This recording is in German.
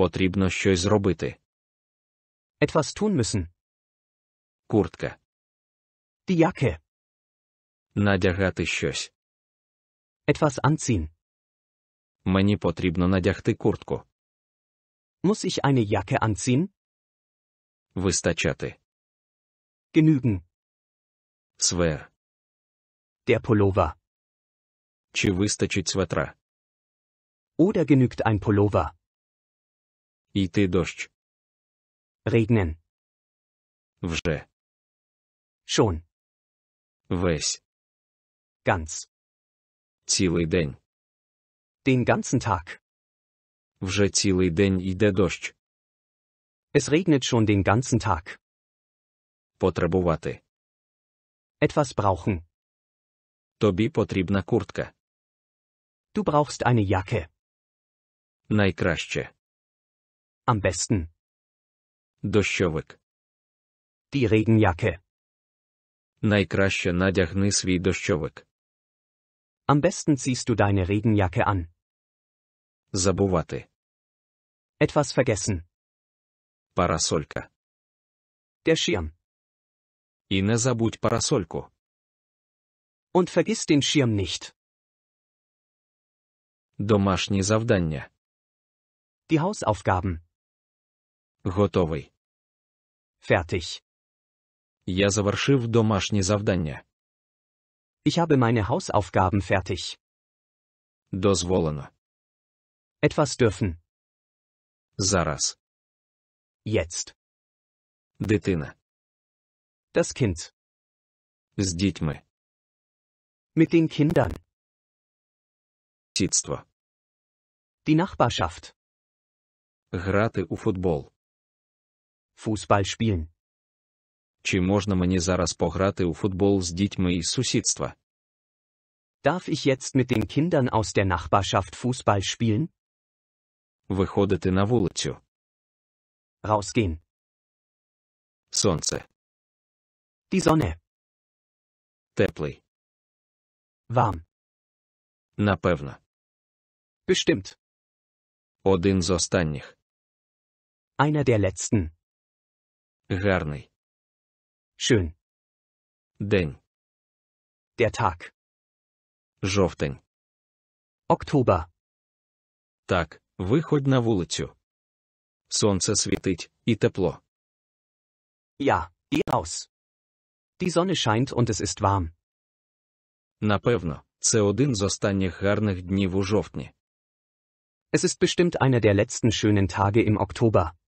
Потрібно щось зробити. Etwas tun müssen. Куртка. Die Jacke. Надягати щось. Etwas anziehen. Мені потрібно надягти куртку. Muss ich eine Jacke anziehen? Вистачати. Genügen. Свер. Der Pullover. Чи вистачить светра? Oder genügt ein Pullover? Йти дощ. Regnen. Вже. Schon. Весь. Ganz. Цілий день. Den ganzen Tag. Вже цілий день йде дощ. Es regnet schon den ganzen Tag. Потребувати. Etwas brauchen. Тобі потрібна куртка. Du brauchst eine Jacke. Найкраще. Am besten. Дощовик. Die Regenjacke. Найкраще надягни свій дощовик. Am besten ziehst du deine Regenjacke an. Забувати. Etwas vergessen. Парасолька. Der Schirm. І не забудь парасольку. Und vergiss den Schirm nicht. Домашні завдання. Die Hausaufgaben. Готовий. Fertig. Я завершив домашні завдання. Ich habe meine Hausaufgaben fertig. Дозволено. Etwas dürfen. Зараз. Jetzt. Дитина. Das Kind. З дітьми. Mit den Kindern. Сідство. Die Nachbarschaft. Грати у футбол. Fußball spielen. Чи можна мені зараз пограти у футбол з дітьми із сусідства? Darf ich jetzt mit den Kindern aus der Nachbarschaft Fußball spielen? Виходити на вулицю. Rausgehen. Сонце. Die Sonne. Теплий. Warm. Напевно. Bestimmt. Один з останніх. Einer der letzten. Гарний. Schön. День. Der Tag. Жовтень. Oktober. Так, виходь на вулицю. Сонце світить, і тепло. Ja, geh aus. Die Sonne scheint und es ist warm. Напевно, це один з останніх гарних днів у жовтні. Es ist bestimmt einer der letzten schönen Tage im Oktober.